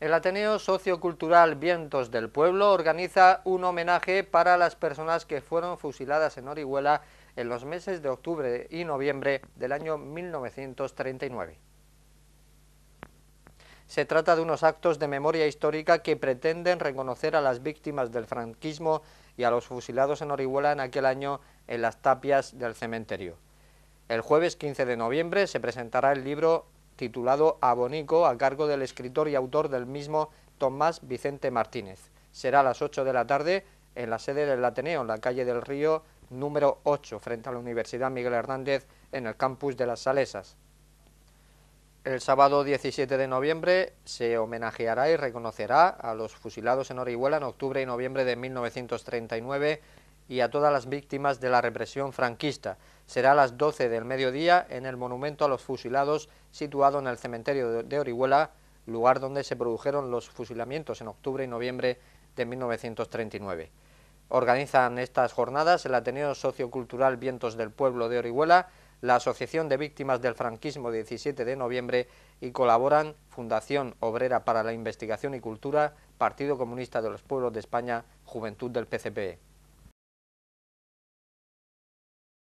El Ateneo Sociocultural Vientos del Pueblo organiza un homenaje para las personas que fueron fusiladas en Orihuela en los meses de octubre y noviembre del año 1939. Se trata de unos actos de memoria histórica que pretenden reconocer a las víctimas del franquismo y a los fusilados en Orihuela en aquel año en las tapias del cementerio. El jueves 15 de noviembre se presentará el libro titulado Abonico, a cargo del escritor y autor del mismo Tomás Vicente Martínez. Será a las 8 de la tarde en la sede del Ateneo, en la calle del Río número 8, frente a la Universidad Miguel Hernández, en el campus de las Salesas. El sábado 17 de noviembre se homenajeará y reconocerá a los fusilados en Orihuela en octubre y noviembre de 1939 y a todas las víctimas de la represión franquista. Será a las 12 del mediodía en el Monumento a los Fusilados, situado en el cementerio de Orihuela, lugar donde se produjeron los fusilamientos en octubre y noviembre de 1939. Organizan estas jornadas el Ateneo Sociocultural Vientos del Pueblo de Orihuela, la Asociación de Víctimas del Franquismo 17 de noviembre y colaboran Fundación Obrera para la Investigación y Cultura, Partido Comunista de los Pueblos de España, Juventud del PCPE.